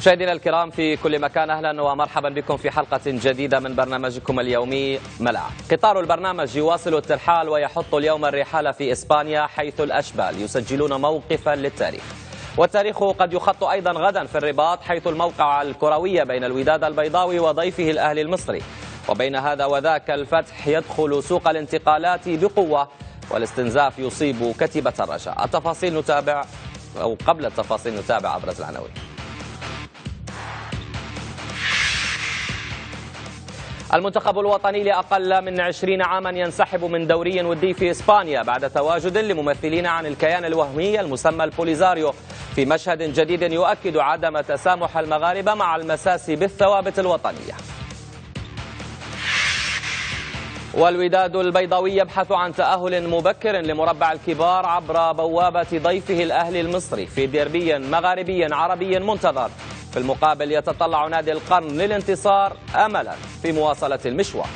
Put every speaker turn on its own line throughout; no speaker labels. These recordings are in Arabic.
مشاهدينا الكرام في كل مكان اهلا ومرحبا بكم في حلقه جديده من برنامجكم اليومي ملعب. قطار البرنامج يواصل الترحال ويحط اليوم الرحال في اسبانيا حيث الاشبال يسجلون موقفا للتاريخ. والتاريخ قد يخط ايضا غدا في الرباط حيث الموقع الكروي بين الوداد البيضاوي وضيفه الاهلي المصري. وبين هذا وذاك الفتح يدخل سوق الانتقالات بقوه والاستنزاف يصيب كتيبه الرجاء. التفاصيل نتابع او قبل التفاصيل نتابع ابرز العناوين. المنتخب الوطني لأقل من 20 عاما ينسحب من دوري ودي في إسبانيا بعد تواجد لممثلين عن الكيان الوهمي المسمى البوليزاريو في مشهد جديد يؤكد عدم تسامح المغاربة مع المساس بالثوابت الوطنية والوداد البيضاوي يبحث عن تأهل مبكر لمربع الكبار عبر بوابة ضيفه الأهلي المصري في ديربي مغاربي عربي منتظر في المقابل يتطلع نادي القرن للانتصار أملا في مواصلة المشوار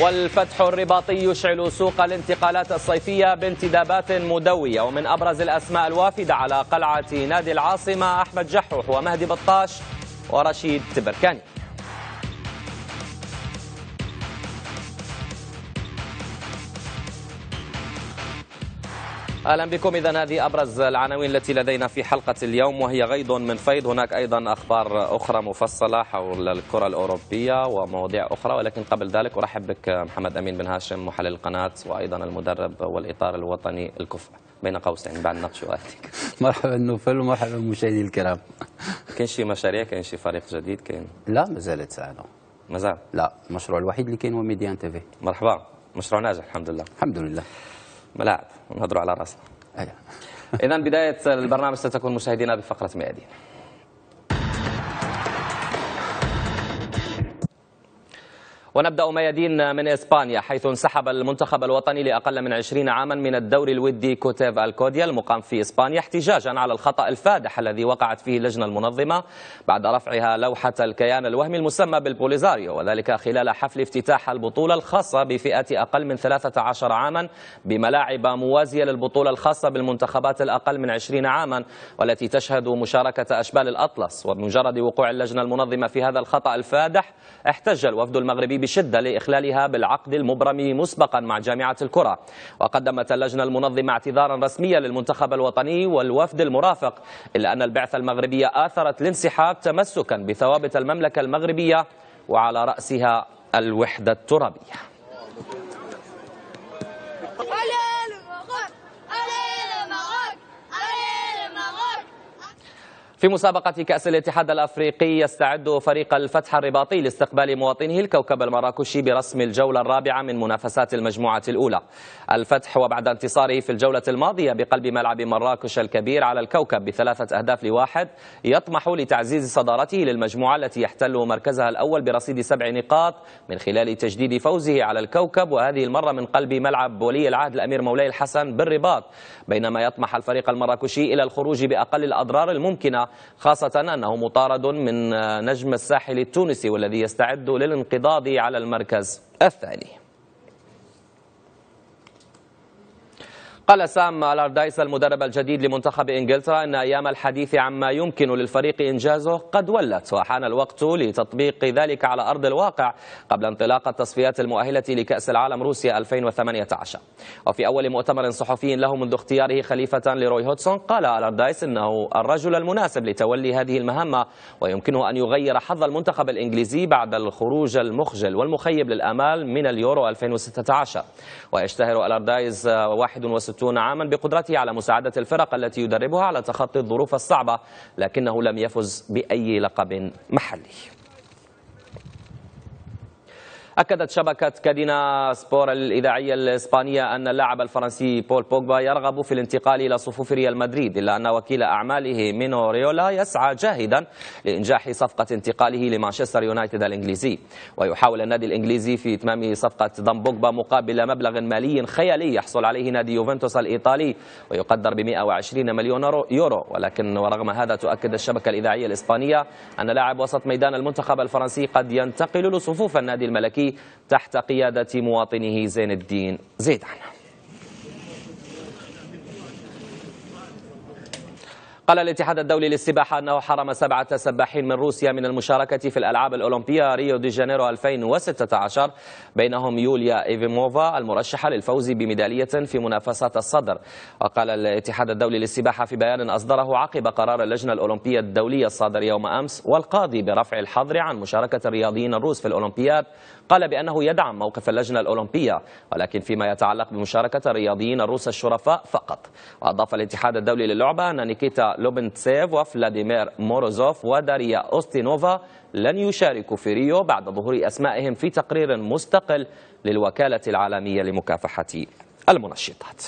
والفتح الرباطي يشعل سوق الانتقالات الصيفية بانتدابات مدوية ومن أبرز الأسماء الوافدة على قلعة نادي العاصمة أحمد جحوح ومهدي بطاش ورشيد تبركاني اهلا بكم اذا هذه ابرز العناوين التي لدينا في حلقه اليوم وهي غيض من فيض هناك ايضا اخبار اخرى مفصله حول الكره الاوروبيه ومواضيع اخرى ولكن قبل ذلك ارحب بك محمد امين بن هاشم محلل القناه وايضا المدرب والاطار الوطني الكفء بين قوسين يعني بعد نقش وقتك
مرحبا نوفل ومرحبا مشاهدي الكرام
كاين شي مشاريع كاين شي فريق جديد كاين لا مازالت زالت مازال لا المشروع الوحيد اللي كاين هو ميديان تي في مرحبا مشروع ناجح الحمد لله الحمد لله ملاعب نهضروا على راسنا أيوة. اذا بدايه البرنامج ستكون مشاهدينا بفقره ميادين ونبدأ ميادين من إسبانيا حيث انسحب المنتخب الوطني لأقل من 20 عاما من الدوري الودي كوتيف الكوديا المقام في إسبانيا احتجاجا على الخطأ الفادح الذي وقعت فيه اللجنة المنظمة بعد رفعها لوحة الكيان الوهمي المسمى بالبوليزاريو وذلك خلال حفل افتتاح البطولة الخاصة بفئة أقل من 13 عاما بملاعب موازية للبطولة الخاصة بالمنتخبات الأقل من 20 عاما والتي تشهد مشاركة أشبال الأطلس وبمجرد وقوع اللجنة المنظمة في هذا الخطأ الفادح احتج الوفد المغربي بشدة لإخلالها بالعقد المبرم مسبقا مع جامعة الكرة وقدمت اللجنة المنظمة اعتذارا رسميا للمنتخب الوطني والوفد المرافق إلا أن البعثة المغربية آثرت الانسحاب تمسكا بثوابت المملكة المغربية وعلى رأسها الوحدة الترابية في مسابقة كأس الاتحاد الأفريقي يستعد فريق الفتح الرباطي لاستقبال مواطنه الكوكب المراكشي برسم الجولة الرابعة من منافسات المجموعة الأولى الفتح وبعد انتصاره في الجولة الماضية بقلب ملعب مراكش الكبير على الكوكب بثلاثة أهداف لواحد يطمح لتعزيز صدارته للمجموعة التي يحتل مركزها الأول برصيد سبع نقاط من خلال تجديد فوزه على الكوكب وهذه المرة من قلب ملعب ولي العهد الأمير مولاي الحسن بالرباط بينما يطمح الفريق المراكشي إلى الخروج بأقل الأضرار الممكنة خاصة أنه مطارد من آه، نجم الساحل التونسي والذي يستعد للانقضاض على المركز الثاني قال سام الأردايس المدرب الجديد لمنتخب إنجلترا أن أيام الحديث عما يمكن للفريق إنجازه قد ولت وحان الوقت لتطبيق ذلك على أرض الواقع قبل انطلاق التصفيات المؤهلة لكأس العالم روسيا 2018 وفي أول مؤتمر صحفي له منذ اختياره خليفة لروي هودسون قال الأردايس أنه الرجل المناسب لتولي هذه المهمة ويمكنه أن يغير حظ المنتخب الإنجليزي بعد الخروج المخجل والمخيب للأمال من اليورو 2016 ويشتهر الأردايس 61 وستون عاما بقدرته على مساعدة الفرق التي يدربها على تخطي الظروف الصعبة لكنه لم يفز بأي لقب محلي أكدت شبكة كادينا سبور الإذاعية الإسبانية أن اللاعب الفرنسي بول بوجبا يرغب في الانتقال إلى صفوف ريال مدريد إلا أن وكيل أعماله مينو ريولا يسعى جاهدا لإنجاح صفقة انتقاله لمانشستر يونايتد الإنجليزي ويحاول النادي الإنجليزي في إتمام صفقة ضم بوجبا مقابل مبلغ مالي خيالي يحصل عليه نادي يوفنتوس الإيطالي ويقدر ب 120 مليون يورو ولكن ورغم هذا تؤكد الشبكة الإذاعية الإسبانية أن لاعب وسط ميدان المنتخب الفرنسي قد ينتقل لصفوف النادي الملكي تحت قيادة مواطنه زين الدين زيدان قال الاتحاد الدولي للسباحة أنه حرم سبعة سباحين من روسيا من المشاركة في الألعاب الأولمبية ريو دي جانيرو 2016 بينهم يوليا إيفيموفا المرشحة للفوز بميدالية في منافسات الصدر وقال الاتحاد الدولي للسباحة في بيان أصدره عقب قرار اللجنة الأولمبية الدولية الصادر يوم أمس والقاضي برفع الحظر عن مشاركة الرياضيين الروس في الأولمبياد قال بأنه يدعم موقف اللجنة الأولمبية ولكن فيما يتعلق بمشاركة الرياضيين الروس الشرفاء فقط وأضاف الاتحاد الدولي للعبة أن نيكيتا لوبنتسيف وفلاديمير موروزوف وداريا أوستينوفا لن يشاركوا في ريو بعد ظهور أسمائهم في تقرير مستقل للوكالة العالمية لمكافحة المنشطات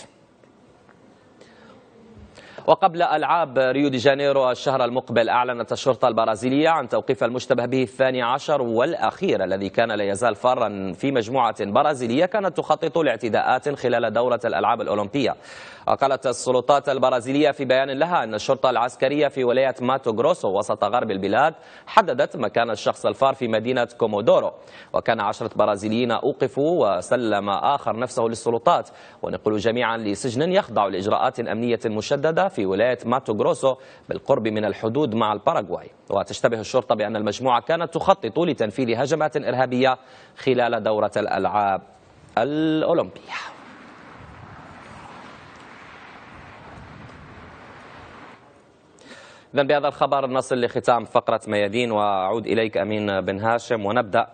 وقبل ألعاب ريو دي جانيرو الشهر المقبل أعلنت الشرطة البرازيلية عن توقيف المشتبه به الثاني عشر والأخير الذي كان لا يزال فارا في مجموعة برازيلية كانت تخطط لاعتداءات خلال دورة الألعاب الأولمبية وقالت السلطات البرازيلية في بيان لها أن الشرطة العسكرية في ولاية ماتو جروسو وسط غرب البلاد حددت مكان الشخص الفار في مدينة كومودورو وكان عشرة برازيليين أوقفوا وسلم آخر نفسه للسلطات ونقلوا جميعا لسجن يخضع لإجراءات أمنية مشددة في ولاية ماتو جروسو بالقرب من الحدود مع الباراغواي وتشتبه الشرطة بأن المجموعة كانت تخطط لتنفيذ هجمات إرهابية خلال دورة الألعاب الأولمبية إذا بهذا الخبر نصل لختام فقرة ميادين وأعود إليك أمين بن هاشم ونبدأ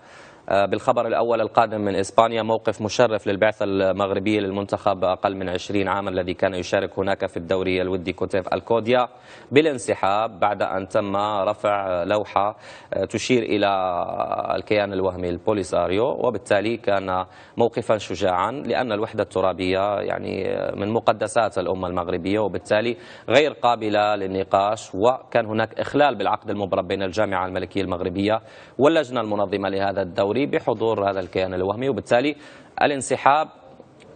آه، بالخبر الأول القادم من إسبانيا موقف مشرف للبعثة المغربية للمنتخب أقل من 20 عاما الذي كان يشارك هناك في الدوري الودي كوتيف الكوديا بالانسحاب بعد أن تم رفع لوحة آه، تشير إلى الكيان الوهمي البوليساريو وبالتالي كان موقفا شجاعا لأن الوحدة الترابية يعني من مقدسات الأمة المغربية وبالتالي غير قابلة للنقاش وكان هناك إخلال بالعقد المبرم بين الجامعة الملكية المغربية واللجنة المنظمة لهذا الدوري الدوري بحضور هذا الكيان الوهمي وبالتالي الانسحاب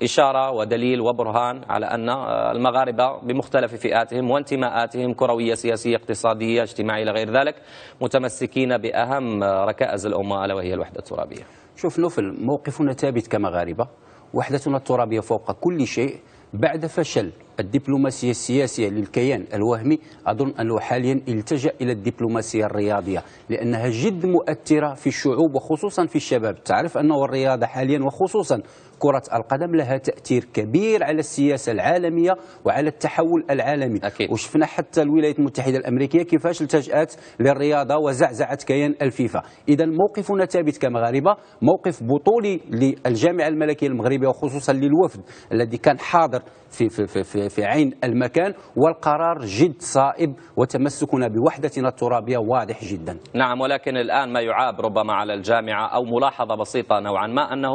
إشارة ودليل وبرهان على أن المغاربة بمختلف فئاتهم وانتماءاتهم كروية سياسية اقتصادية اجتماعية لغير ذلك متمسكين بأهم ركائز الأمة ألا وهي الوحدة الترابية
شوف نوفل موقفنا ثابت كمغاربة وحدتنا الترابية فوق كل شيء بعد فشل الدبلوماسية السياسية للكيان الوهمي أظن أنه حاليا التجأ إلى الدبلوماسية الرياضية لأنها جد مؤثرة في الشعوب وخصوصا في الشباب تعرف أنه الرياضة حاليا وخصوصا كرة القدم لها تأثير كبير على السياسة العالمية وعلى التحول العالمي أكيد. وشفنا حتى الولايات المتحدة الأمريكية كيفاش التجأت للرياضة وزعزعت كيان الفيفا إذا موقفنا ثابت كمغاربة موقف بطولي للجامعة الملكية المغربية وخصوصا للوفد الذي كان حاضر في, في, في, في يعني في عين المكان والقرار جد صائب وتمسكنا بوحدتنا الترابية واضح جدا
نعم ولكن الآن ما يعاب ربما على الجامعة أو ملاحظة بسيطة نوعا ما أنه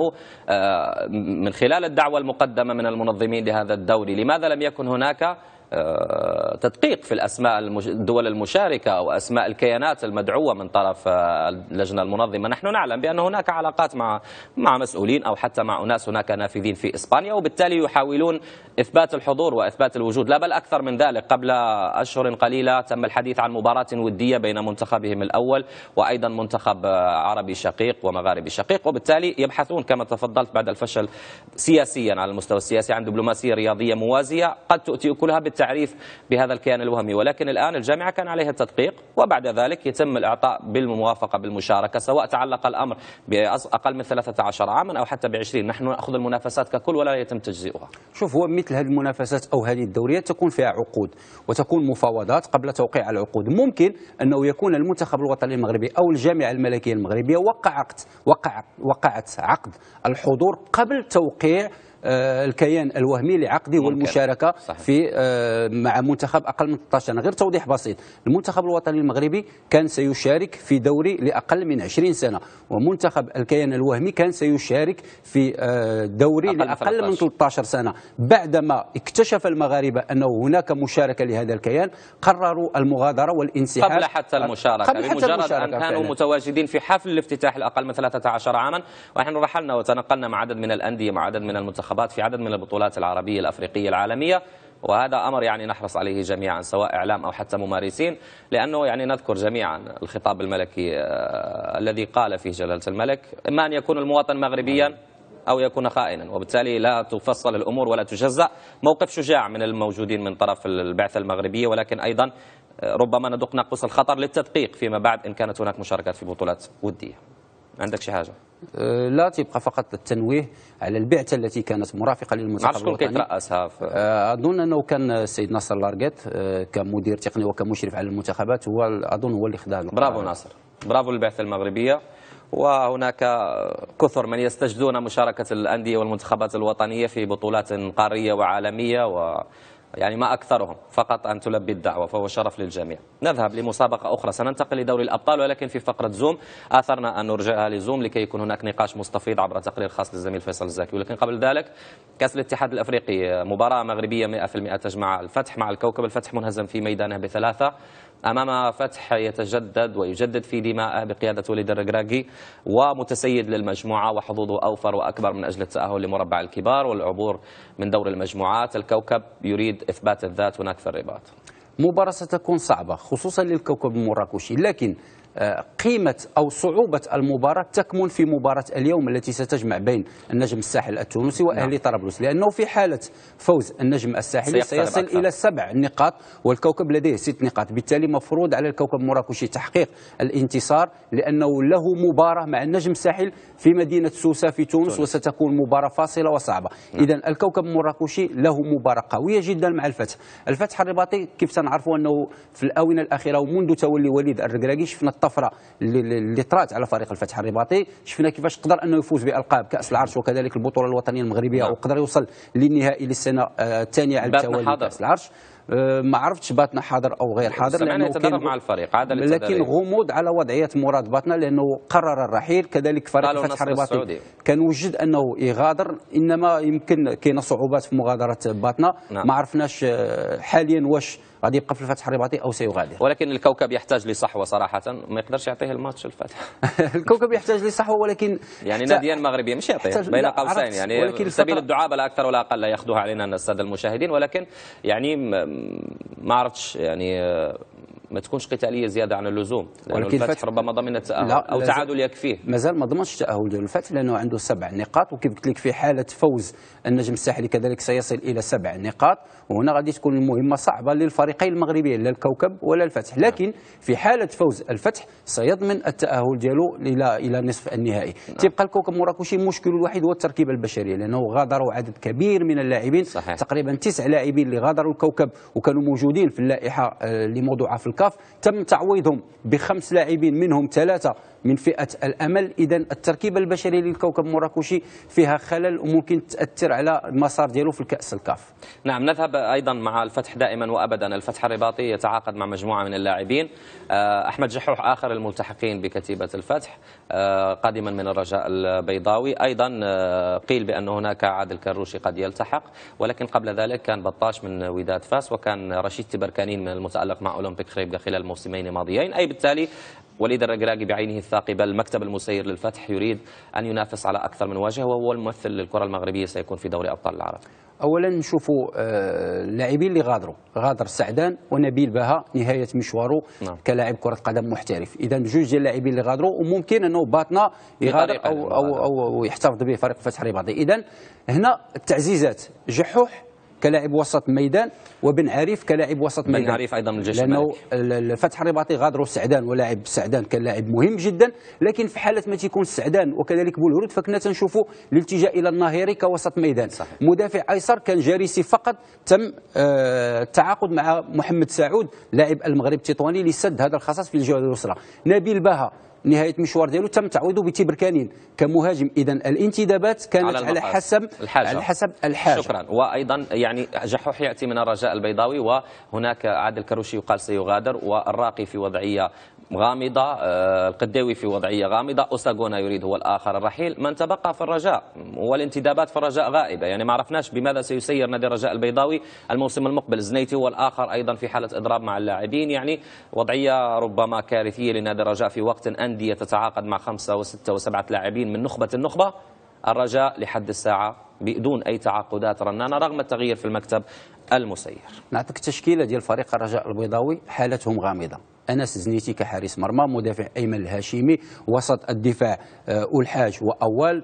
آه، من خلال الدعوة المقدمة من المنظمين لهذا الدوري لماذا لم يكن هناك آه، تدقيق في الأسماء الدول المشاركة أو أسماء الكيانات المدعوة من طرف آه، اللجنة المنظمة نحن نعلم بأن هناك علاقات مع مع مسؤولين أو حتى مع أناس هناك نافذين في إسبانيا وبالتالي يحاولون إثبات الحضور وإثبات الوجود لا بل أكثر من ذلك قبل أشهر قليلة تم الحديث عن مباراة ودية بين منتخبهم الأول وأيضا منتخب آه، عربي شقيق ومغاربي شقيق وبالتالي يبحثون كما تفضلت بعد الفشل سياسيا على المستوى السياسي عن دبلوماسية رياضية موازية قد تؤتي كلها بالتالي التعريف بهذا الكيان الوهمي ولكن الآن الجامعة كان عليها التدقيق وبعد ذلك يتم الإعطاء بالموافقة بالمشاركة سواء تعلق الأمر بأقل من 13 عاما أو حتى ب 20 نحن نأخذ المنافسات ككل ولا يتم تجزئها
شوف هو مثل هذه المنافسات أو هذه الدوريات تكون فيها عقود وتكون مفاوضات قبل توقيع العقود ممكن أنه يكون المنتخب الوطني المغربي أو الجامعة الملكية المغربية وقع عقد وقع وقعت عقد الحضور قبل توقيع آه، الكيان الوهمي لعقده والمشاركه صحيح. في آه، مع منتخب اقل من 13 سنه غير توضيح بسيط المنتخب الوطني المغربي كان سيشارك في دوري لاقل من 20 سنه ومنتخب الكيان الوهمي كان سيشارك في آه، دوري أقل لاقل من 13 سنه بعدما اكتشف المغاربه انه هناك مشاركه لهذا الكيان قرروا المغادره والانسحاب قبل حتى المشاركه قبل حتى بمجرد المشاركة ان كانوا
متواجدين في حفل الافتتاح الاقل من 13 عاما ونحن رحلنا وتنقلنا مع عدد من الانديه مع عدد من المنتخبات المنتخبات في عدد من البطولات العربية الأفريقية العالمية وهذا أمر يعني نحرص عليه جميعا سواء إعلام أو حتى ممارسين لأنه يعني نذكر جميعا الخطاب الملكي آه، الذي قال فيه جلالة الملك إما أن يكون المواطن مغربيا أو يكون خائنا وبالتالي لا تفصل الأمور ولا تجزأ موقف شجاع من الموجودين من طرف البعثة المغربية ولكن أيضا آه، ربما ندق ناقوس الخطر للتدقيق فيما بعد إن كانت هناك مشاركات في بطولات ودية عندك شي حاجة
آه، لا تبقى فقط التنويه على البعثه التي كانت مرافقه للمنتخب الوطني شكون كيتراسها آه، اظن انه كان السيد ناصر لارغيت آه، كمدير تقني وكمشرف على المنتخبات هو اظن هو اللي خدها برافو
ناصر برافو للبعثه المغربيه وهناك كثر من يستجدون مشاركة الأندية والمنتخبات الوطنية في بطولات قارية وعالمية و يعني ما أكثرهم فقط أن تلبي الدعوة فهو شرف للجميع نذهب لمسابقة أخرى سننتقل لدوري الأبطال ولكن في فقرة زوم آثرنا أن نرجعها لزوم لكي يكون هناك نقاش مستفيض عبر تقرير خاص للزميل فيصل الزاكي ولكن قبل ذلك كأس الاتحاد الأفريقي مباراة مغربية 100% تجمع الفتح مع الكوكب الفتح منهزم في ميدانه بثلاثة أمام فتح يتجدد ويجدد في دمائه بقيادة وليد الرقراقي ومتسيد للمجموعة وحظوظه أوفر وأكبر من أجل التأهل لمربع الكبار والعبور من دور المجموعات الكوكب يريد إثبات الذات هناك في الرباط
مباراة ستكون صعبة خصوصا للكوكب المراكشي لكن قيمة أو صعوبة المباراة تكمن في مباراة اليوم التي ستجمع بين النجم الساحل التونسي وأهلي نعم. طرابلس لأنه في حالة فوز النجم الساحلي سيصل أكثر. إلى سبع نقاط والكوكب لديه ست نقاط بالتالي مفروض على الكوكب مراكشي تحقيق الانتصار لأنه له مباراة مع النجم الساحل في مدينة سوسة في تونس, تونس. وستكون مباراة فاصلة وصعبة نعم. إذا الكوكب مراكشي له مباراة قوية جدا مع الفتح الفتح الرباطي كيف سنعرفه أنه في الآونة الأخيرة ومنذ تولي وليد الركراكي شفنا الطفره اللي, طرات على فريق الفتح الرباطي شفنا كيفاش قدر انه يفوز بالقاب كاس العرش وكذلك البطوله الوطنيه المغربيه نعم. وقدر يوصل للنهائي للسنه آه، الثانيه على التوالي كاس العرش آه، ما عرفتش باتنا حاضر او غير حاضر لانه كان مع
الفريق عاد لكن
غموض على وضعيه مراد باتنا لانه قرر الرحيل كذلك فريق الفتح الرباطي كان وجد انه يغادر انما يمكن كاين صعوبات في مغادره باتنا نعم. ما عرفناش آه، حاليا واش غادي يبقى في الفتح الرباطي او سيغادر
ولكن الكوكب يحتاج لصحوه صراحه ما يقدرش يعطيه الماتش الفتح
الكوكب يحتاج لصحوه ولكن
يعني ناديا مغربيا مش يعطيه بين قوسين يعني ولكن سبيل الدعابه لا اكثر ولا اقل ياخذوها علينا الساده المشاهدين ولكن يعني ما عرفتش يعني آه، ما تكونش قتاليه زياده عن اللزوم ولكن الفتح, الفتح ربما ضمن التاهل لا او تعادل يكفيه
مازال ما ضمنش التاهل ديال الفتح لانه عنده سبع نقاط وكيف قلت لك في حاله فوز النجم الساحلي كذلك سيصل الى سبع نقاط وهنا غادي تكون المهمه صعبه للفريقين المغربيين لا الكوكب ولا الفتح نعم. لكن في حاله فوز الفتح سيضمن التاهل ديالو الى الى نصف النهائي نعم. تيبقى الكوكب مراكشي مشكل الوحيد هو التركيبه البشريه لانه غادروا عدد كبير من اللاعبين صحيح. تقريبا تسع لاعبين اللي غادروا الكوكب وكانوا موجودين في اللائحه اللي آه، موضوعه في الكوكب كاف تم تعويضهم بخمس لاعبين منهم ثلاثه من فئة الأمل إذا التركيبة البشرية للكوكب المراكشي فيها خلل وممكن تأثر على المسار ديالو في الكأس الكاف
نعم نذهب أيضا مع الفتح دائما وأبدا الفتح الرباطي يتعاقد مع مجموعة من اللاعبين آه، أحمد جحوح آخر الملتحقين بكتيبة الفتح آه، قادما من الرجاء البيضاوي أيضا آه، قيل بأن هناك عادل كروشي قد يلتحق ولكن قبل ذلك كان بطاش من وداد فاس وكان رشيد تبركانين من المتألق مع أولمبيك خريبكه خلال موسمين ماضيين أي بالتالي وليد الرجراجي بعينه الثاقبة المكتب المسير للفتح يريد أن ينافس على أكثر من وجه وهو الممثل للكرة المغربية سيكون في دوري أبطال العرب
اولا نشوفوا اللاعبين آه، اللي غادروا غادر سعدان ونبيل بها نهايه مشواره نعم. كلاعب كره قدم محترف اذا بجوج ديال اللاعبين اللي غادروا وممكن انه باطنا يغادر أو, او او يحتفظ به فريق فتح الرباطي اذا هنا التعزيزات جحوح كلاعب وسط ميدان وبن عريف كلاعب وسط ميدان بن عريف ايضا من الجيش لانه الفتح الرباطي غادروا سعدان ولاعب سعدان كان لاعب مهم جدا لكن في حاله ما تيكون سعدان وكذلك بولهرود فكنا تنشوفوا الالتجاء الى الناهيري كوسط ميدان صحيح. مدافع ايسر كان جاريسي فقط تم التعاقد آه، مع محمد سعود لاعب المغرب التطواني لسد هذا الخصاص في الجهه اليسرى نبيل بها نهايه المشوار ديالو تم تعويضه بتبركانين كمهاجم اذا الانتدابات كانت على, على حسب الحاجة. على حسب
الحاجه شكرا وايضا يعني جحوح ياتي من الرجاء البيضاوي وهناك عادل كروشي يقال سيغادر والراقي في وضعيه غامضة آه، القداوي في وضعية غامضة أوساغونا يريد هو الآخر الرحيل من تبقى في الرجاء والانتدابات في الرجاء غائبة يعني ما عرفناش بماذا سيسير نادي الرجاء البيضاوي الموسم المقبل زنيتي هو الآخر أيضا في حالة إضراب مع اللاعبين يعني وضعية ربما كارثية لنادي الرجاء في وقت أندية تتعاقد مع خمسة وستة وسبعة لاعبين من نخبة النخبة الرجاء لحد الساعة بدون أي تعاقدات رنانة رغم التغيير في المكتب المسير
نعطيك التشكيلة ديال فريق الرجاء البيضاوي حالتهم غامضة أنس زنيتي كحارس مرمى مدافع أيمن الهاشمي وسط الدفاع ألحاج آه، وأول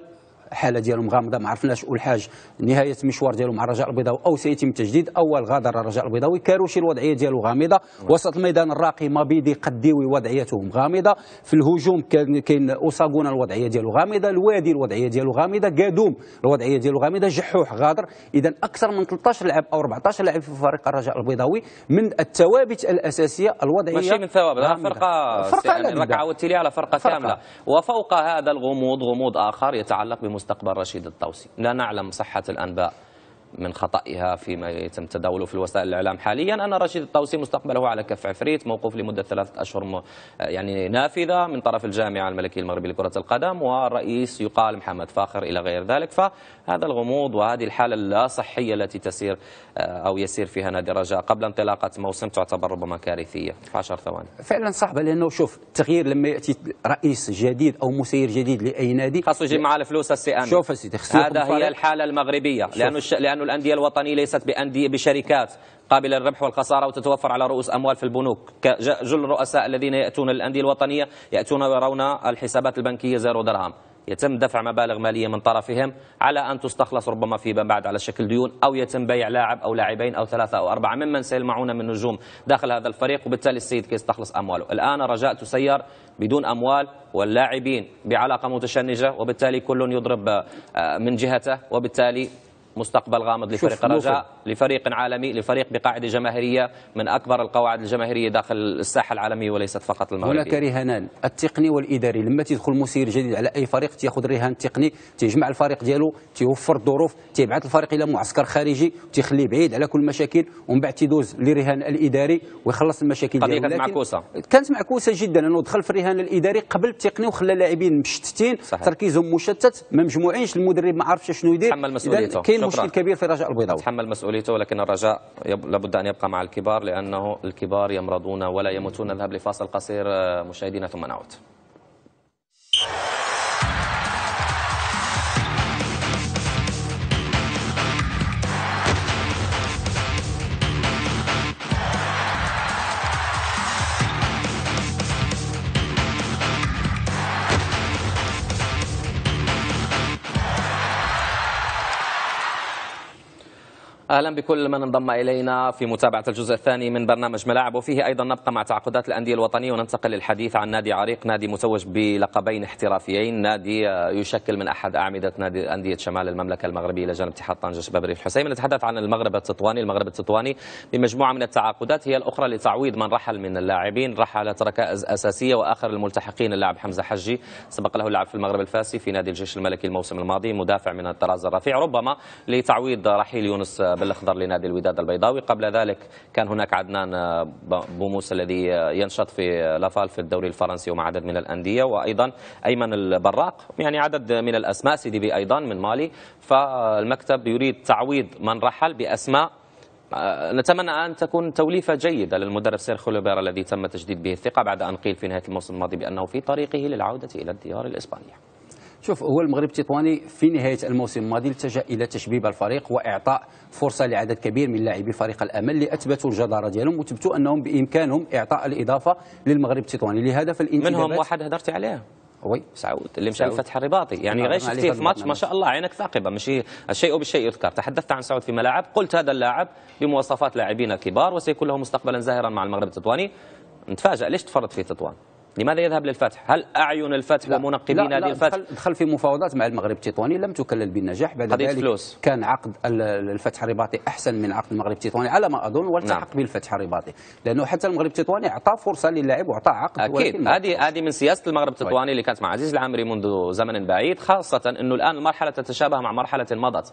الحاله ديالهم غامضه ما عرفناش والحاج نهايه المشوار ديالو مع الرجاء البيضاوي او سيتم تجديد اول غادر الرجاء البيضاوي كاروشي الوضعيه ديالو غامضه وسط الميدان الراقي مبيدي قديوي وضعيتهم غامضه في الهجوم كاين كاين اوساغونا الوضعيه ديالو غامضه الوادي الوضعيه ديالو غامضه كادوم الوضعيه ديالو غامضه جحوح غادر اذا اكثر من 13 لاعب او 14 لاعب في فريق الرجاء البيضاوي من الثوابت الاساسيه الوضعيه ماشي من ثوابت
فرقه فرقه يعني راك عاودتي لي على فرقه, فرقة كامله وفوق هذا الغموض غموض اخر يتعلق بم مستقبل رشيد الطوسي لا نعلم صحة الأنباء من خطئها فيما يتم تداوله في وسائل الإعلام حاليا أن رشيد الطوسي مستقبله على كف عفريت موقوف لمدة ثلاثة أشهر يعني نافذة من طرف الجامعة الملكية المغربية لكرة القدم والرئيس يقال محمد فاخر إلى غير ذلك فهذا الغموض وهذه الحالة اللا صحية التي تسير آه، أو يسير فيها نادي الرجاء قبل انطلاقة موسم تعتبر ربما كارثية في 10 ثواني
فعلا صعبة لأنه شوف التغيير لما يأتي رئيس جديد أو مسير جديد لأي نادي خاصه يجي مع
الفلوس السي شوف
سيدي هذا هي
الحالة المغربية لأنه لأن الأندية الوطنية ليست بأندية بشركات قابلة للربح والخسارة وتتوفر على رؤوس أموال في البنوك جل الرؤساء الذين يأتون للأندية الوطنية يأتون ويرون الحسابات البنكية زيرو درهم يتم دفع مبالغ مالية من طرفهم على أن تستخلص ربما فيما بعد على شكل ديون أو يتم بيع لاعب أو لاعبين أو ثلاثة أو أربعة ممن سيلمعون من نجوم داخل هذا الفريق وبالتالي السيد كيستخلص أمواله الآن رجاء تسير بدون أموال واللاعبين بعلاقة متشنجة وبالتالي كل يضرب آه، من جهته وبالتالي مستقبل غامض لفريق الرجاء لفريق عالمي لفريق بقاعدة جماهيرية من أكبر القواعد الجماهيرية داخل الساحة العالمية وليست فقط المغربية هناك رهانان
التقني والإداري لما تدخل مسير جديد على أي فريق تياخذ رهان تقني تيجمع الفريق ديالو تيوفر الظروف تيبعث الفريق إلى معسكر خارجي تيخليه بعيد على كل المشاكل ومن بعد تيدوز لرهان الإداري ويخلص المشاكل ديالو كانت معكوسة كانت معكوسة جدا أنه دخل في الرهان الإداري قبل التقني وخلى اللاعبين مشتتين تركيزهم مشتت ما مجموعينش المدرب ما عرفش شنو يدير حمل مسؤوليته مشكل كبير في الرجاء البيضاوي
تحمل مسؤوليته ولكن الرجاء يب... لابد أن يبقى مع الكبار لأنه الكبار يمرضون ولا يموتون نذهب لفاصل قصير آه، مشاهدينا ثم نعود اهلا بكل من انضم الينا في متابعه الجزء الثاني من برنامج ملاعب وفيه ايضا نبقى مع تعاقدات الانديه الوطنيه وننتقل للحديث عن نادي عريق نادي متوج بلقبين احترافيين نادي يشكل من احد اعمده نادي انديه شمال المملكه المغربيه الى جانب اتحاد طنجه شباب ريف الحسين نتحدث عن المغرب التطواني المغرب التطواني بمجموعه من التعاقدات هي الاخرى لتعويض من رحل من اللاعبين رحلت ركائز اساسيه واخر الملتحقين اللاعب حمزه حجي سبق له اللعب في المغرب الفاسي في نادي الجيش الملكي الموسم الماضي مدافع من الطراز الرفيع ربما لتعويض رحيل يونس بالاخضر الأخضر لنادي الوداد البيضاوي قبل ذلك كان هناك عدنان آه، بوموس الذي آه، ينشط في آه، لافال في الدوري الفرنسي ومع عدد من الأندية وأيضا أيمن البراق يعني عدد من الأسماء سيدي بي أيضا من مالي فالمكتب يريد تعويض من رحل بأسماء نتمنى أن تكون توليفة جيدة للمدرب سيرخو لوبيرا الذي تم تجديد به الثقة بعد أن قيل في نهاية الموسم
الماضي بأنه في طريقه للعودة إلى الديار الإسبانية شوف هو المغرب التطواني في نهايه الموسم الماضي التجا الى تشبيب الفريق واعطاء فرصه لعدد كبير من لاعبي فريق الامل اللي اثبتوا الجداره ديالهم وثبتوا انهم بامكانهم اعطاء الاضافه للمغرب التطواني لهذا فالانتداب منهم
واحد هضرتي عليه
وي سعود اللي مشى لفتح الرباطي يعني آه، غير شفتيه في ماتش ما شاء
الله عينك ثاقبه ماشي الشيء بالشيء يذكر تحدثت عن سعود في ملاعب قلت هذا اللاعب بمواصفات لاعبين كبار وسيكون له مستقبلا زاهرا مع المغرب التطواني نتفاجئ ليش تفرط في تطوان لماذا يذهب للفتح؟ هل أعين الفتح ومنقبين للفتح؟
دخل في مفاوضات مع المغرب التطواني لم تكلل بالنجاح بعد ذلك فلوس. كان عقد الفتح الرباطي أحسن من عقد المغرب التطواني على ما أظن والتحق نعم. بالفتح الرباطي لأنه حتى المغرب التطواني أعطى فرصة للاعب وأعطى عقد أكيد هذه
هذه من سياسة المغرب طيب. التطواني اللي كانت مع عزيز العامري منذ زمن بعيد خاصة أنه الآن المرحلة تتشابه مع مرحلة مضت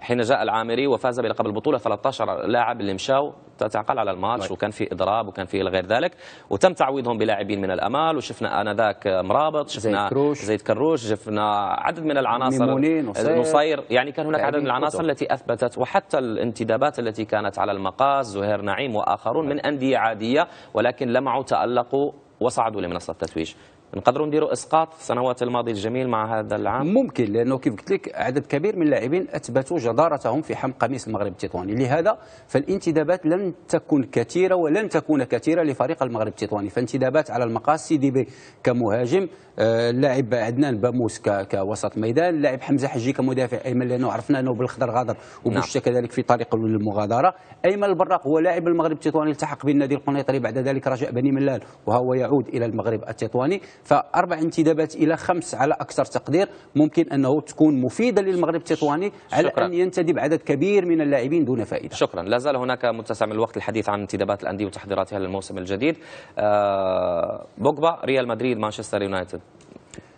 حين جاء العامري وفاز بلقب البطولة 13 لاعب اللي مشاو تعقل على الماتش طيب. وكان في إضراب وكان في غير ذلك وتم تعويضهم بلاعبين من الأمام جمال وشفنا انذاك مرابط شفنا زيد كروش زيد كروش شفنا عدد من العناصر آه، نصير, يعني كان هناك عدد من العناصر التي اثبتت وحتى الانتدابات التي كانت على المقاس زهير نعيم واخرون نعم. من انديه عاديه ولكن لمعوا تالقوا وصعدوا لمنصه التتويج
نقدروا نديروا اسقاط في السنوات الماضيه الجميل مع هذا العام ممكن لانه كيف قلت لك عدد كبير من اللاعبين اثبتوا جدارتهم في حمق قميص المغرب التطواني لهذا فالانتدابات لن تكن كثيره ولن تكون كثيره لفريق المغرب التطواني فانتدابات على المقاس سيدي بي كمهاجم آه، اللاعب عدنان باموس كوسط ميدان اللاعب حمزه حجي كمدافع ايمن لانه عرفنا انه بالخضر غادر وبوشتا نعم. كذلك في طريق للمغادره ايمن البراق هو لاعب المغرب التطواني التحق بالنادي القنيطري بعد ذلك رجاء بني ملال وهو يعود الى المغرب التطواني فاربع انتدابات الى خمس على اكثر تقدير ممكن انه تكون مفيده للمغرب التطواني على شكرا. ان ينتدب عدد كبير من اللاعبين دون فائده
شكرا لا زال هناك متسع من الوقت للحديث عن انتدابات الانديه وتحضيراتها للموسم الجديد آه، بوجبا ريال مدريد مانشستر يونايتد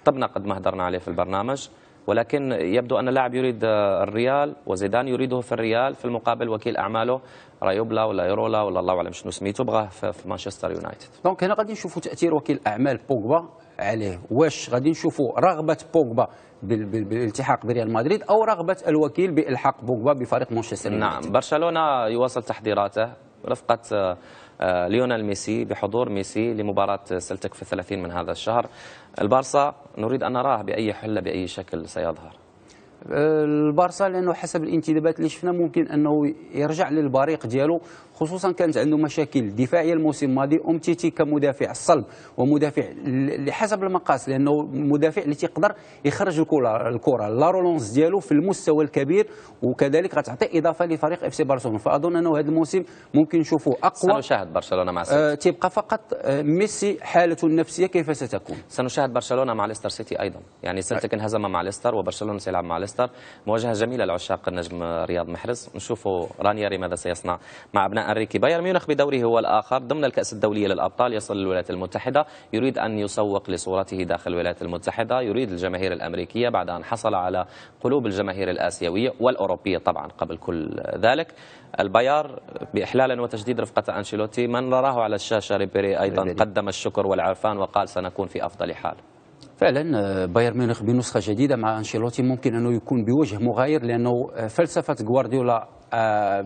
طبنا قد ما هدرنا عليه في البرنامج ولكن يبدو أن اللاعب يريد الريال وزيدان يريده في الريال في المقابل وكيل أعماله رايوبلا ولا يرولا ولا الله أعلم شنو سميته بغاه في مانشستر يونايتد
دونك هنا غادي نشوفوا تأثير وكيل أعمال بوجبا عليه واش غادي نشوفوا رغبة بوجبا بالالتحاق بريال مدريد أو رغبة الوكيل بإلحاق بوجبا بفريق مانشستر يونايتد نعم
برشلونة يواصل تحضيراته رفقة آه، ليونال ميسي بحضور ميسي لمباراة سلتك في الثلاثين من هذا الشهر البارسا نريد أن نراه بأي حلة بأي شكل سيظهر
آه، البارسا لانه حسب الانتدابات اللي شفنا ممكن انه يرجع للبريق ديالو خصوصا كانت عنده مشاكل دفاعيه الموسم الماضي امتيتي كمدافع صلب ومدافع حسب المقاس لانه مدافع اللي تيقدر يخرج الكره الكره لا رولونس ديالو في المستوى الكبير وكذلك غتعطي اضافه لفريق اف سي برشلونه فاظن انه هذا الموسم ممكن نشوفوا اقوى سنشاهد
برشلونه مع آه
تبقى فقط آه، ميسي حالته النفسيه كيف
ستكون سنشاهد برشلونه مع ليستر سيتي ايضا يعني كان انهزم مع ليستر وبرشلونه سيلعب مع ليستر مواجهه جميله لعشاق النجم رياض محرز نشوفوا رانياري ماذا سيصنع مع ابناء أنريكي بايرن ميونخ بدوره هو الآخر ضمن الكأس الدولية للأبطال يصل الولايات المتحدة يريد أن يسوق لصورته داخل الولايات المتحدة يريد الجماهير الأمريكية بعد أن حصل على قلوب الجماهير الآسيوية والأوروبية طبعا قبل كل ذلك البيار بإحلال وتجديد رفقة أنشيلوتي من رآه على الشاشة ريبيري أيضا ريبيري. قدم الشكر والعرفان وقال سنكون في أفضل حال
فعلا آه، بايرن ميونخ بنسخه جديده مع انشيلوتي ممكن انه يكون بوجه مغاير لانه آه، فلسفه غوارديولا آه،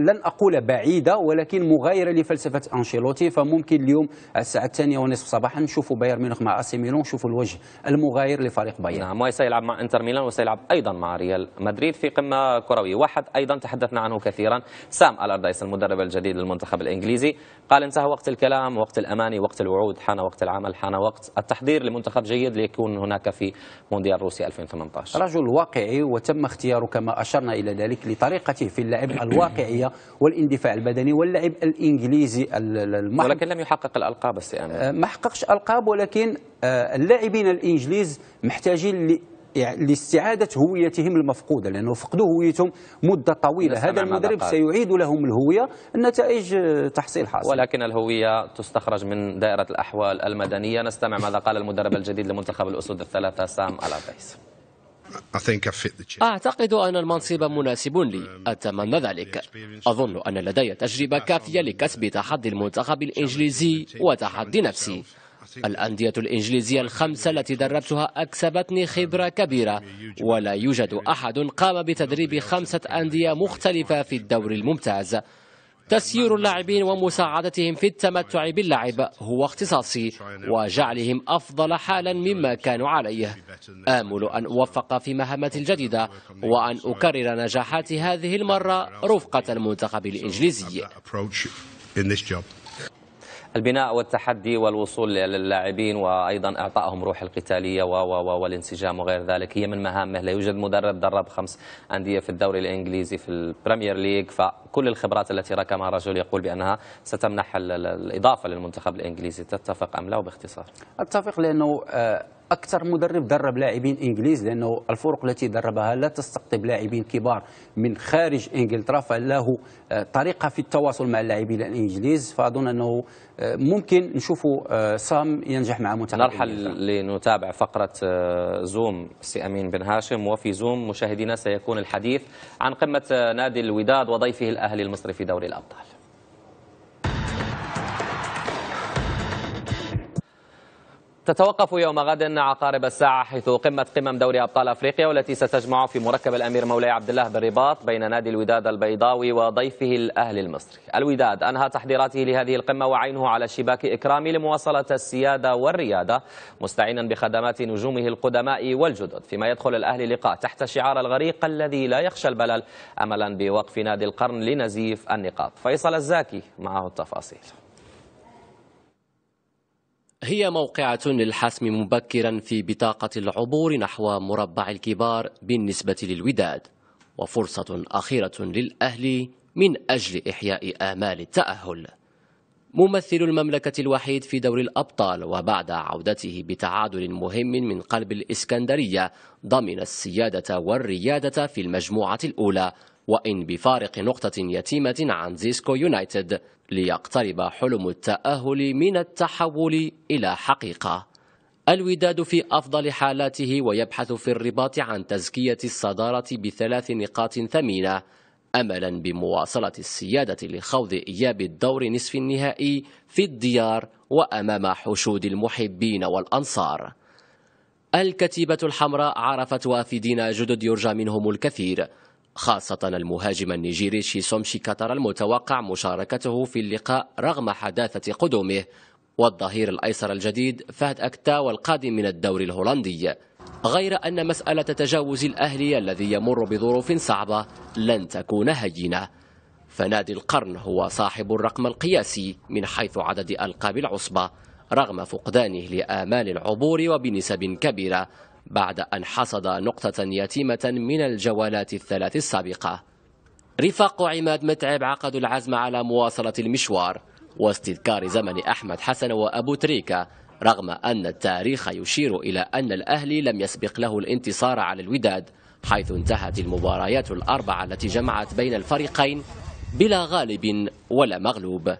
لن أقول بعيدة ولكن مغايرة لفلسفة أنشيلوتي فممكن اليوم الساعة الثانية ونصف صباحا نشوفوا بايرن ميونخ مع أسي ميلون نشوفوا الوجه المغاير لفريق بايرن نعم
وسيلعب مع انتر ميلان وسيلعب أيضا مع ريال مدريد في قمة كروية واحد أيضا تحدثنا عنه كثيرا سام الأردايس المدرب الجديد للمنتخب الإنجليزي قال انتهى وقت الكلام وقت الأماني وقت الوعود حان وقت العمل حان وقت التحضير لمنتخب جيد ليكون هناك في مونديال روسيا 2018
رجل واقعي وتم اختياره كما أشرنا إلى ذلك لطريقته في اللعب الواقعيه والاندفاع البدني واللعب الانجليزي المحض ولكن لم يحقق الالقاب السي آه، ما حققش القاب ولكن آه، اللاعبين الانجليز محتاجين يعني لاستعادة هويتهم المفقودة لأنه فقدوا هويتهم مدة طويلة هذا المدرب سيعيد لهم الهوية النتائج آه، تحصيل حاصل
ولكن الهوية تستخرج من دائرة الأحوال المدنية نستمع ماذا قال المدرب الجديد لمنتخب الأسود الثلاثة سام ألافيس
أعتقد أن المنصب مناسب لي أتمنى ذلك أظن أن لدي تجربة كافية لكسب تحدي المنتخب الإنجليزي وتحدي نفسي الأندية الإنجليزية الخمسة التي دربتها أكسبتني خبرة كبيرة ولا يوجد أحد قام بتدريب خمسة أندية مختلفة في الدور الممتاز تسيير اللاعبين ومساعدتهم في التمتع باللعب هو اختصاصي وجعلهم أفضل حالا مما كانوا عليه آمل أن أوفق في مهمتي الجديدة وأن أكرر نجاحاتي هذه المرة رفقة المنتخب الإنجليزي البناء والتحدي والوصول للاعبين
وايضا اعطائهم روح القتاليه و و و والانسجام وغير ذلك هي من مهامه لا يوجد مدرب درب خمس انديه في الدوري الانجليزي في البريمير ليج فكل الخبرات التي ركمها الرجل يقول بانها ستمنح الاضافه للمنتخب الانجليزي تتفق ام لا وباختصار
اتفق لانه آه، اكثر مدرب درب لاعبين انجليز لانه الفرق التي دربها لا تستقطب لاعبين كبار من خارج انجلترا فله آه، طريقه في التواصل مع اللاعبين الانجليز فاظن انه آه، ممكن نشوفوا آه، سام ينجح مع
منتخب نرحل لنتابع فقره زوم سي امين بن هاشم وفي زوم مشاهدينا سيكون الحديث عن قمه نادي الوداد وضيفه الاهلي المصري في دوري الابطال تتوقف يوم غد عقارب الساعة حيث قمة قمم دوري أبطال أفريقيا والتي ستجمع في مركب الأمير مولاي عبد الله بالرباط بين نادي الوداد البيضاوي وضيفه الأهلي المصري الوداد أنهى تحضيراته لهذه القمة وعينه على شباك إكرامي لمواصلة السيادة والريادة مستعينا بخدمات نجومه القدماء والجدد فيما يدخل الأهلي لقاء تحت شعار الغريق الذي لا يخشى البلل أملا بوقف نادي القرن لنزيف النقاط فيصل
الزاكي معه التفاصيل هي موقعة للحسم مبكرا في بطاقة العبور نحو مربع الكبار بالنسبة للوداد وفرصة أخيرة للأهلي من أجل إحياء آمال التأهل ممثل المملكة الوحيد في دور الأبطال وبعد عودته بتعادل مهم من قلب الإسكندرية ضمن السيادة والريادة في المجموعة الأولى وإن بفارق نقطة يتيمة عن زيسكو يونايتد ليقترب حلم التأهل من التحول إلى حقيقة الوداد في أفضل حالاته ويبحث في الرباط عن تزكية الصدارة بثلاث نقاط ثمينة أملا بمواصلة السيادة لخوض إياب الدور نصف النهائي في الديار وأمام حشود المحبين والأنصار الكتيبة الحمراء عرفت وافدين جدد يرجى منهم الكثير خاصة المهاجم النيجيري شيسوم شيكاتارا المتوقع مشاركته في اللقاء رغم حداثة قدومه والظهير الأيسر الجديد فهد أكتا والقادم من الدوري الهولندي غير أن مسألة تجاوز الأهلي الذي يمر بظروف صعبة لن تكون هينة فنادي القرن هو صاحب الرقم القياسي من حيث عدد ألقاب العصبة رغم فقدانه لآمال العبور وبنسب كبيرة بعد أن حصد نقطة يتيمة من الجولات الثلاث السابقة رفاق عماد متعب عقدوا العزم على مواصلة المشوار واستذكار زمن أحمد حسن وأبو تريكة رغم أن التاريخ يشير إلى أن الأهلي لم يسبق له الانتصار على الوداد حيث انتهت المباريات الأربعة التي جمعت بين الفريقين بلا غالب ولا مغلوب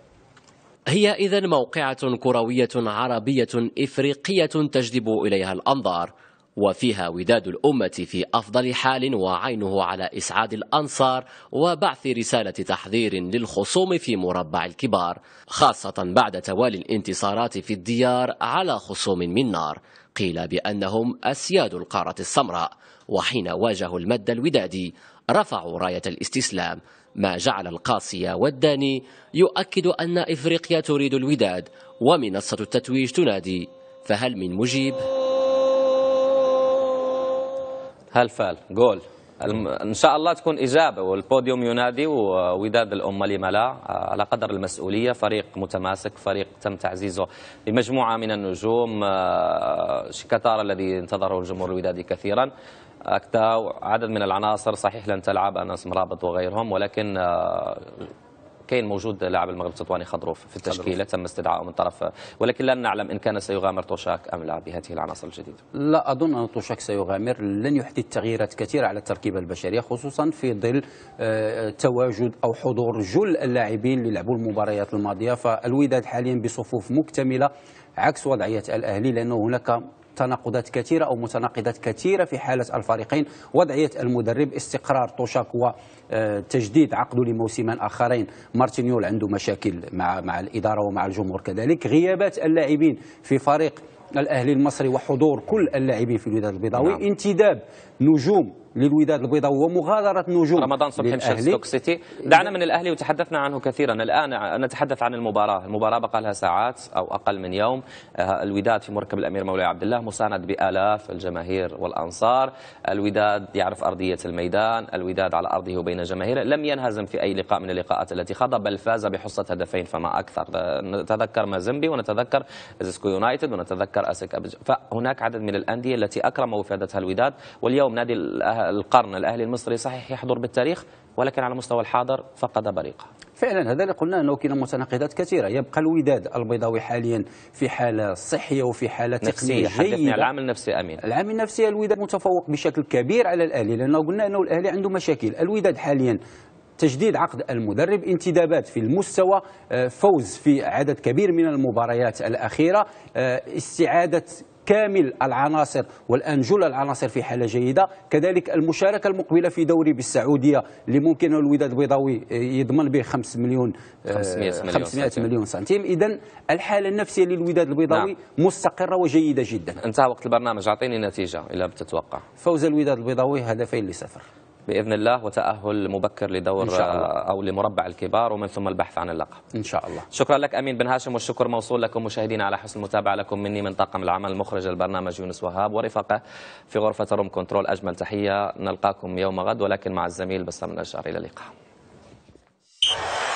هي إذا موقعة كروية عربية إفريقية تجذب إليها الأنظار وفيها وداد الأمة في أفضل حال وعينه على إسعاد الأنصار وبعث رسالة تحذير للخصوم في مربع الكبار خاصة بعد توالي الانتصارات في الديار على خصوم من نار قيل بأنهم أسياد القارة السمراء وحين واجهوا المد الودادي رفعوا راية الاستسلام ما جعل القاسية والداني يؤكد أن إفريقيا تريد الوداد ومنصة التتويج تنادي فهل من مجيب؟ هلفال جول
ان شاء الله تكون اجابه والبوديوم ينادي ووداد الامه لما لا آه، على قدر المسؤوليه فريق متماسك فريق تم تعزيزه بمجموعه من النجوم آه، شكتار الذي انتظره الجمهور الودادي كثيرا اكتا عدد من العناصر صحيح لن تلعب انس مرابط وغيرهم ولكن آه، كاين موجود لاعب المغرب تطواني خضروف في التشكيله تم استدعائه من طرف ولكن لا نعلم ان كان سيغامر توشاك ام لا بهذه العناصر الجديده
لا اظن ان توشاك سيغامر لن يحدث تغييرات كثيره على التركيبه البشريه خصوصا في ظل آه، تواجد او حضور جل اللاعبين اللي لعبوا المباريات الماضيه فالوداد حاليا بصفوف مكتمله عكس وضعيه الاهلي لانه هناك تناقضات كثيرة أو متناقضات كثيرة في حالة الفريقين وضعية المدرب استقرار توشاك وتجديد آه، عقده لموسمين آخرين مارتينيول عنده مشاكل مع مع الإدارة ومع الجمهور كذلك غيابات اللاعبين في فريق الأهلي المصري وحضور كل اللاعبين في الوداد البيضاوي نعم. انتداب نجوم للوداد البيضاء ومغادره نجوم رمضان صبحي مشى ستوك
سيتي دعنا من الاهلي وتحدثنا عنه كثيرا الان نتحدث عن المباراه المباراه بقى لها ساعات او اقل من يوم آه، الوداد في مركب الامير مولاي عبد الله مساند بالاف الجماهير والانصار الوداد يعرف ارضيه الميدان الوداد على ارضه وبين جماهيره لم ينهزم في اي لقاء من اللقاءات التي خاض بل فاز بحصه هدفين فما اكثر نتذكر مازمبي ونتذكر زيسكو يونايتد ونتذكر اسك فهناك عدد من الانديه التي اكرم وفادتها الوداد واليوم نادي القرن الأهلي المصري صحيح يحضر بالتاريخ ولكن على مستوى الحاضر فقد بريقه
فعلا هذا اللي قلنا انه كاين متناقضات كثيره يبقى الوداد البيضاوي حاليا في حاله صحيه وفي حاله تقنيه جيده العامل النفسي امين العامل النفسي الوداد متفوق بشكل كبير على الاهلي لانه قلنا انه الاهلي عنده مشاكل الوداد حاليا تجديد عقد المدرب انتدابات في المستوى آه، فوز في عدد كبير من المباريات الأخيرة آه، استعادة كامل العناصر والأنجل العناصر في حالة جيدة كذلك المشاركة المقبلة في دوري بالسعودية اللي ممكن الوداد البيضاوي آه، يضمن به 5 مليون 500 آه، مليون 500 مليون سنتيم إذا الحالة النفسية للوداد البيضاوي نعم. مستقرة وجيدة جدا انتهى وقت البرنامج أعطيني نتيجة إلا بتتوقع فوز الوداد البيضاوي هدفين لصفر
باذن الله وتاهل مبكر لدور إن شاء الله. او لمربع الكبار ومن ثم البحث عن اللقب ان شاء الله شكرا لك امين بن هاشم والشكر موصول لكم مشاهدينا على حسن المتابعه لكم مني من طاقم العمل مخرج البرنامج يونس وهاب ورفقه في غرفه روم كنترول اجمل تحيه نلقاكم يوم غد ولكن مع الزميل بسام النجار الى اللقاء